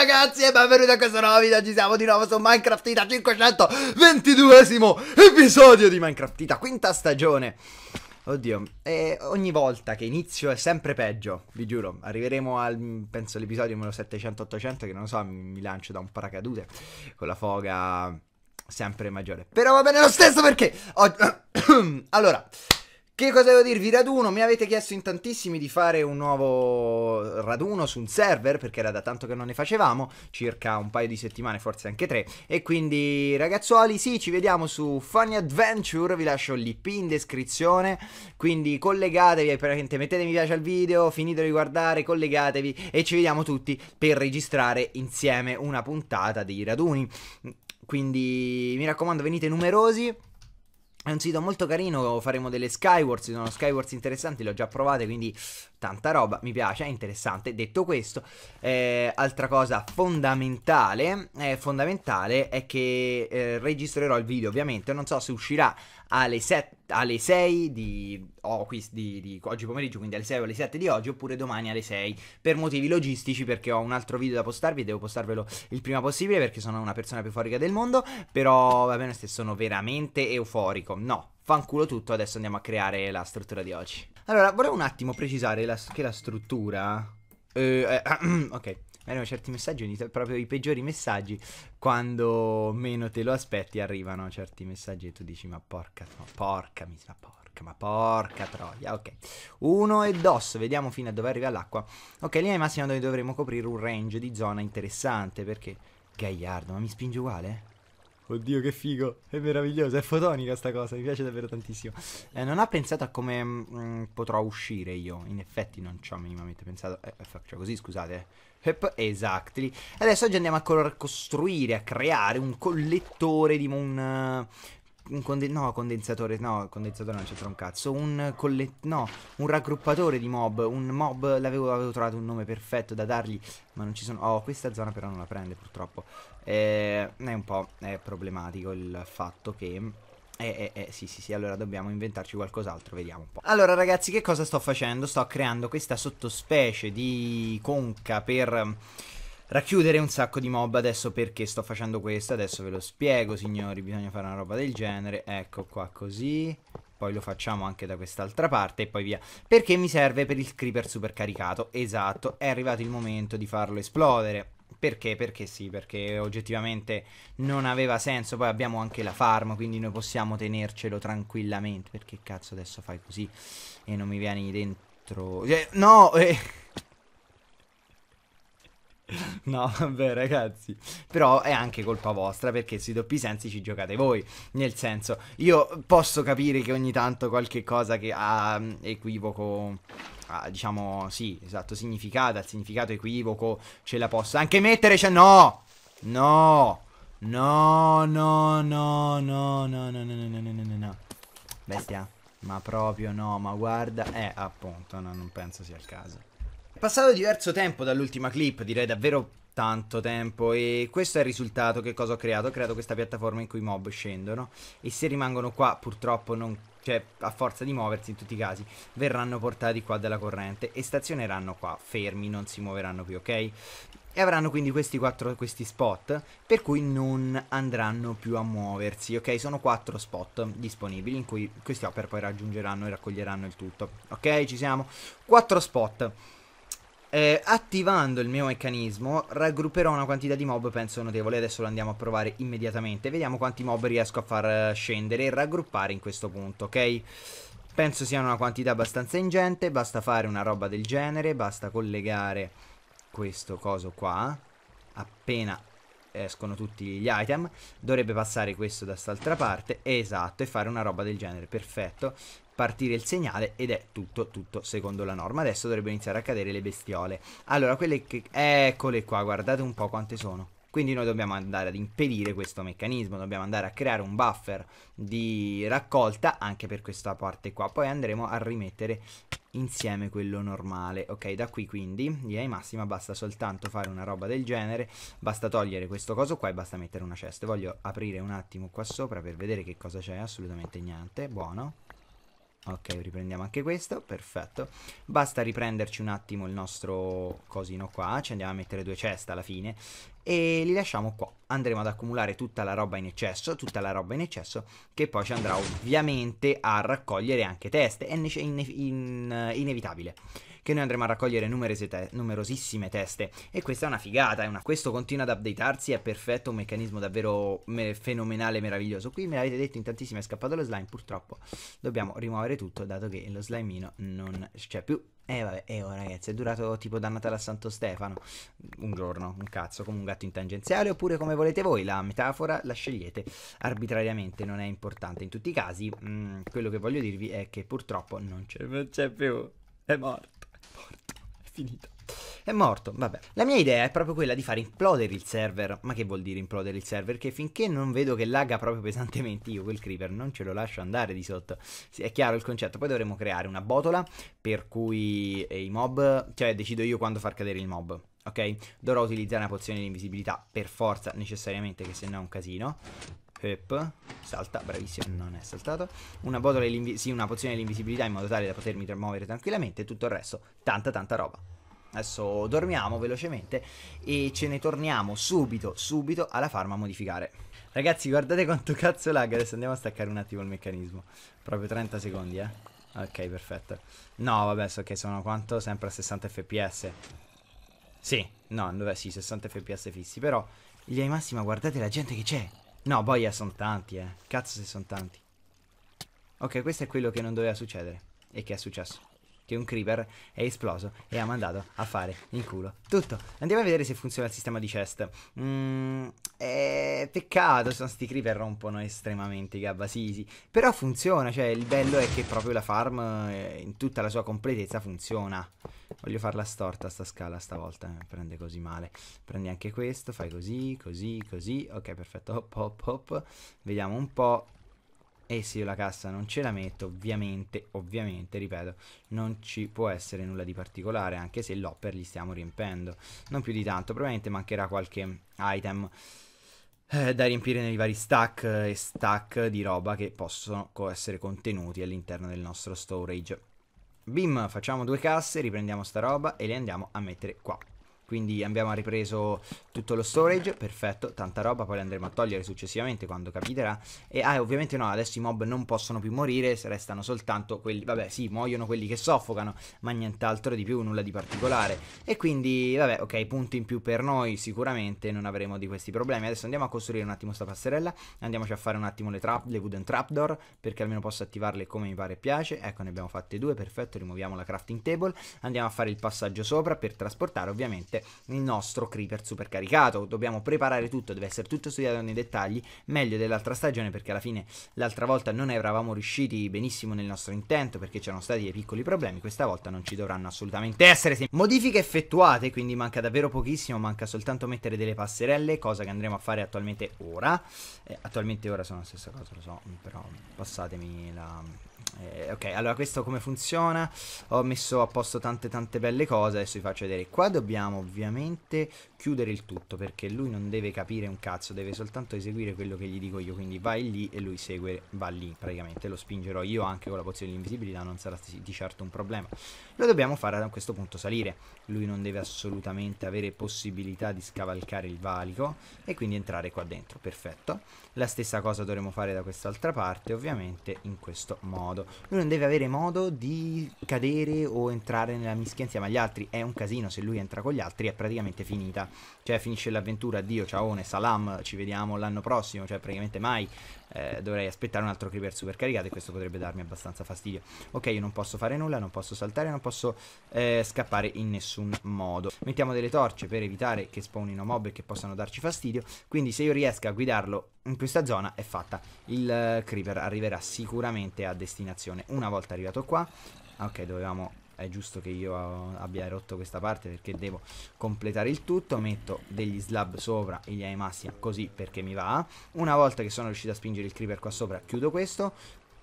ragazzi e benvenuti a questo nuovo video, ci siamo di nuovo su Minecraftita 522esimo episodio di Minecraftita, quinta stagione Oddio, e ogni volta che inizio è sempre peggio, vi giuro Arriveremo al, penso, l'episodio numero 700-800 che non so, mi, mi lancio da un paracadute Con la foga sempre maggiore Però va bene lo stesso perché... Ho... allora... Che cosa devo dirvi? Raduno, mi avete chiesto in tantissimi di fare un nuovo raduno su un server, perché era da tanto che non ne facevamo, circa un paio di settimane, forse anche tre. E quindi, ragazzuoli, sì, ci vediamo su Funny Adventure, vi lascio l'IP in descrizione, quindi collegatevi, mettete mi piace al video, finite di guardare, collegatevi e ci vediamo tutti per registrare insieme una puntata dei raduni. Quindi, mi raccomando, venite numerosi. È un sito molto carino, faremo delle Skywars, sono Skywars interessanti, le ho già provate, quindi tanta roba, mi piace, è interessante. Detto questo, eh, altra cosa fondamentale, eh, fondamentale è che eh, registrerò il video, ovviamente, non so se uscirà alle, set, alle 6 di, oh, qui, di, di, oggi pomeriggio, quindi alle 6 o alle 7 di oggi, oppure domani alle 6, per motivi logistici, perché ho un altro video da postarvi devo postarvelo il prima possibile, perché sono una persona più euforica del mondo, però va bene, se sono veramente euforico. Famicom. No, fanculo tutto, adesso andiamo a creare la struttura di oggi. Allora, volevo un attimo precisare la, che la struttura... Eh, eh, ok, erano certi messaggi, proprio i peggiori messaggi, quando meno te lo aspetti arrivano certi messaggi e tu dici ma porca, ma porca misera, porca, ma porca troia, ok. Uno e dos, vediamo fino a dove arriva l'acqua. Ok, linea di massima noi dovremo coprire un range di zona interessante perché... Gagliardo, ma mi spinge uguale? Oddio che figo, è meraviglioso, è fotonica sta cosa, mi piace davvero tantissimo. Eh, non ha pensato a come mh, mm, potrò uscire io, in effetti non ci ho minimamente pensato, eh, eh faccio così scusate. Hep, exactly. Adesso oggi andiamo a costruire, a creare un collettore di un... Uh, un conden- no, condensatore, no, condensatore non c'entra un cazzo, un colle- no, un raggruppatore di mob, un mob, l'avevo avevo trovato un nome perfetto da dargli, ma non ci sono, oh, questa zona però non la prende purtroppo, eh, è un po' è problematico il fatto che... Eh, eh, eh, sì, sì, sì, allora dobbiamo inventarci qualcos'altro, vediamo un po'. Allora ragazzi, che cosa sto facendo? Sto creando questa sottospecie di conca per racchiudere un sacco di mob. Adesso perché sto facendo questo? Adesso ve lo spiego, signori. Bisogna fare una roba del genere. Ecco qua così. Poi lo facciamo anche da quest'altra parte e poi via. Perché mi serve per il creeper supercaricato. Esatto, è arrivato il momento di farlo esplodere. Perché? Perché sì, perché oggettivamente non aveva senso. Poi abbiamo anche la farm, quindi noi possiamo tenercelo tranquillamente. Perché cazzo adesso fai così e non mi vieni dentro? Eh, no! Eh. No, vabbè, ragazzi. Però è anche colpa vostra perché sui doppi sensi ci giocate voi. Nel senso, io posso capire che ogni tanto qualche cosa che ha equivoco. Ha, diciamo, sì, esatto, significato, al significato equivoco ce la posso anche mettere. Cioè, no! No! No, no, no, no, no, no, no, no, no, no, no, no. Bestia, ma proprio no, ma guarda, eh, appunto, no, non penso sia il caso. Passato diverso tempo dall'ultima clip, direi davvero tanto tempo e questo è il risultato che cosa ho creato? Ho creato questa piattaforma in cui i mob scendono e se rimangono qua purtroppo non cioè a forza di muoversi in tutti i casi, verranno portati qua dalla corrente e stazioneranno qua, fermi, non si muoveranno più, ok? E avranno quindi questi quattro questi spot per cui non andranno più a muoversi, ok? Sono quattro spot disponibili in cui questi hopper poi raggiungeranno e raccoglieranno il tutto, ok? Ci siamo? Quattro spot. Eh, attivando il mio meccanismo raggrupperò una quantità di mob penso notevole Adesso lo andiamo a provare immediatamente Vediamo quanti mob riesco a far eh, scendere e raggruppare in questo punto, ok? Penso sia una quantità abbastanza ingente Basta fare una roba del genere Basta collegare questo coso qua Appena escono tutti gli item Dovrebbe passare questo da quest'altra parte Esatto, e fare una roba del genere, perfetto partire il segnale ed è tutto, tutto secondo la norma. Adesso dovrebbero iniziare a cadere le bestiole. Allora, quelle che... Eccole qua, guardate un po' quante sono. Quindi noi dobbiamo andare ad impedire questo meccanismo, dobbiamo andare a creare un buffer di raccolta anche per questa parte qua. Poi andremo a rimettere insieme quello normale ok da qui quindi di AI massima basta soltanto fare una roba del genere basta togliere questo coso qua e basta mettere una cesta voglio aprire un attimo qua sopra per vedere che cosa c'è assolutamente niente buono Ok, riprendiamo anche questo, perfetto. Basta riprenderci un attimo il nostro cosino qua, ci andiamo a mettere due ceste alla fine e li lasciamo qua. Andremo ad accumulare tutta la roba in eccesso, tutta la roba in eccesso che poi ci andrà ovviamente a raccogliere anche teste, è in in eh, inevitabile che noi andremo a raccogliere te- numerosissime teste e questa è una figata, è una... questo continua ad updatearsi, è perfetto, un meccanismo davvero me- fenomenale, meraviglioso. Qui me l'avete detto in tantissime, è scappato lo slime, purtroppo dobbiamo rimuovere tutto dato che lo slimino non c'è più. E eh, vabbè, eh, oh, ragazzi, è durato tipo da Natale a Santo Stefano, un giorno, un cazzo, come un gatto in tangenziale, oppure come volete voi, la metafora la scegliete arbitrariamente, non è importante. In tutti i casi, mh, mm, quello che voglio dirvi è che purtroppo non c'è, non c'è più, è morto morto. È finito. È morto, vabbè. La mia idea è proprio quella di far implodere il server. Ma che vuol dire implodere il server? Che finché non vedo che lagga proprio pesantemente io quel creeper non ce lo lascio andare di sotto. Sì, è chiaro il concetto. Poi dovremo creare una botola per cui eh, i mob... Cioè decido io quando far cadere il mob. Ok? Dovrò utilizzare una pozione di invisibilità per forza necessariamente che se no è un casino. Hep. Salta, bravissimo, non è saltato. Una, sì, una pozione dell'invisibilità in modo tale da potermi muovere tranquillamente tutto il resto. Tanta, tanta roba. Adesso dormiamo velocemente e ce ne torniamo subito, subito alla farma a modificare. Ragazzi, guardate quanto cazzo lag. Adesso andiamo a staccare un attimo il meccanismo. Proprio 30 secondi, eh. Ok, perfetto. No, vabbè, so che sono quanto? Sempre a 60 fps. Sì, no, dov'è? Sì, 60 fps fissi. Però, gli ai massima, guardate la gente che c'è. No, boia, sono tanti, eh. Cazzo se sono tanti. Ok, questo è quello che non doveva succedere. E che è successo che un creeper è esploso e ha mandato a fare in culo tutto. Andiamo a vedere se funziona il sistema di chest. Mm, eh, peccato, sono sti creeper rompono estremamente i gabbasisi. Però funziona, cioè il bello è che proprio la farm eh, in tutta la sua completezza funziona. Voglio farla storta sta scala stavolta, mi eh, prende così male. Prendi anche questo, fai così, così, così. Ok, perfetto, hop, hop, hop. Vediamo un po'. E eh sì, la cassa non ce la metto, ovviamente, ovviamente, ripeto, non ci può essere nulla di particolare, anche se l'hopper li stiamo riempendo. Non più di tanto, probabilmente mancherà qualche item eh, da riempire nei vari stack eh, e stack di roba che possono essere contenuti all'interno del nostro storage. Bim, facciamo due casse, riprendiamo sta roba e le andiamo a mettere qua. Quindi abbiamo ripreso tutto lo storage, perfetto, tanta roba, poi andremo a togliere successivamente quando capiterà. E ah, ovviamente no, adesso i mob non possono più morire, restano soltanto quelli, vabbè sì, muoiono quelli che soffocano, ma nient'altro di più, nulla di particolare. E quindi, vabbè, ok, punti in più per noi, sicuramente non avremo di questi problemi. Adesso andiamo a costruire un attimo sta passerella, andiamoci a fare un attimo le, trap, le wooden trapdoor, perché almeno posso attivarle come mi pare e piace. Ecco, ne abbiamo fatte due, perfetto, rimuoviamo la crafting table, andiamo a fare il passaggio sopra per trasportare ovviamente ovviamente il nostro creeper supercaricato. Dobbiamo preparare tutto, deve essere tutto studiato nei dettagli, meglio dell'altra stagione perché alla fine l'altra volta non eravamo riusciti benissimo nel nostro intento perché c'erano stati dei piccoli problemi, questa volta non ci dovranno assolutamente essere. Modifiche effettuate, quindi manca davvero pochissimo, manca soltanto mettere delle passerelle, cosa che andremo a fare attualmente ora. Eh, attualmente ora sono la stessa cosa, lo so, però passatemi la, eh, ok, allora questo come funziona? Ho messo a posto tante tante belle cose, adesso vi faccio vedere. Qua dobbiamo ovviamente chiudere il tutto perché lui non deve capire un cazzo, deve soltanto eseguire quello che gli dico io, quindi vai lì e lui segue, va lì praticamente, lo spingerò io anche con la pozione di invisibilità, non sarà di certo un problema. Lo dobbiamo fare a questo punto salire, lui non deve assolutamente avere possibilità di scavalcare il valico e quindi entrare qua dentro, perfetto. La stessa cosa dovremo fare da quest'altra parte ovviamente in questo modo modo. Lui non deve avere modo di cadere o entrare nella mischia insieme agli altri. È un casino, se lui entra con gli altri è praticamente finita. Cioè finisce l'avventura, addio, ciaone, salam, ci vediamo l'anno prossimo, cioè praticamente mai eh, dovrei aspettare un altro creeper supercaricato e questo potrebbe darmi abbastanza fastidio. Ok, io non posso fare nulla, non posso saltare, non posso eh, scappare in nessun modo. Mettiamo delle torce per evitare che spawnino mob e che possano darci fastidio, quindi se io riesco a guidarlo in questa zona è fatta. Il eh, creeper arriverà sicuramente a destinazione una volta arrivato qua. Ok, dovevamo è giusto che io abbia rotto questa parte perché devo completare il tutto metto degli slab sopra e gli aimassia così perché mi va una volta che sono riuscito a spingere il creeper qua sopra chiudo questo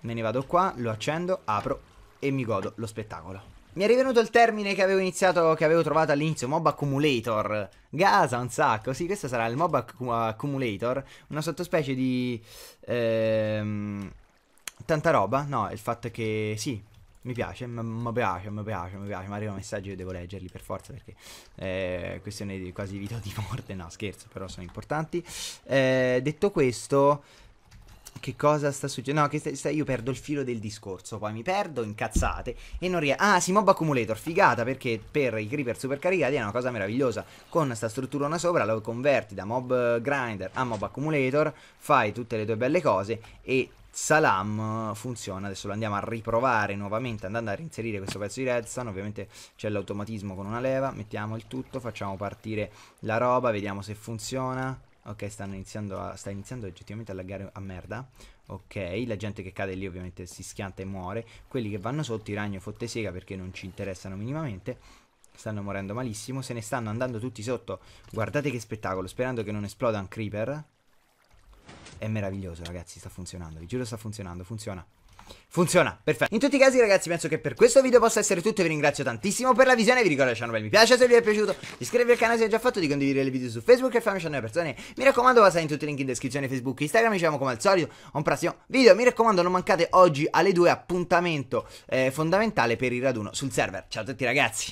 me ne vado qua lo accendo apro e mi godo lo spettacolo mi è rivenuto il termine che avevo iniziato, che avevo trovato all'inizio, Mob Accumulator. Gasa un sacco, sì, questo sarà il Mob Accumulator, una sottospecie di... Ehm, tanta roba, no, il fatto che... sì, mi piace, mi piace, mi piace, mi piace, ma arrivano messaggi che devo leggerli per forza perché è eh, questione di quasi vita o di morte, no scherzo, però sono importanti. Eh, detto questo, che cosa sta succedendo? No, che sta, sta, io perdo il filo del discorso, poi mi perdo, incazzate, e non riesco... Ah, si mob accumulator, figata, perché per i creeper supercaricati è una cosa meravigliosa. Con sta strutturona sopra lo converti da mob grinder a mob accumulator, fai tutte le tue belle cose e Salam funziona, adesso lo andiamo a riprovare nuovamente andando a reinserire questo pezzo di redstone, ovviamente c'è l'automatismo con una leva, mettiamo il tutto, facciamo partire la roba, vediamo se funziona, ok stanno iniziando a, sta iniziando oggettivamente a laggare a merda, ok la gente che cade lì ovviamente si schianta e muore, quelli che vanno sotto i ragno fotte sega perché non ci interessano minimamente, stanno morendo malissimo, se ne stanno andando tutti sotto, guardate che spettacolo, sperando che non esploda un creeper, è meraviglioso, ragazzi, sta funzionando. Vi giuro sta funzionando, funziona. Funziona, perfetto In tutti i casi ragazzi penso che per questo video possa essere tutto Vi ringrazio tantissimo per la visione Vi ricordo di lasciare un bel mi piace se vi è piaciuto Iscrivervi al canale se è già fatto Di condividere le video su Facebook E farmi a persone Mi raccomando passate in tutti i link in descrizione Facebook Instagram Ci vediamo come al solito Un prossimo video Mi raccomando non mancate oggi alle 2 Appuntamento eh, fondamentale per il raduno sul server Ciao a tutti ragazzi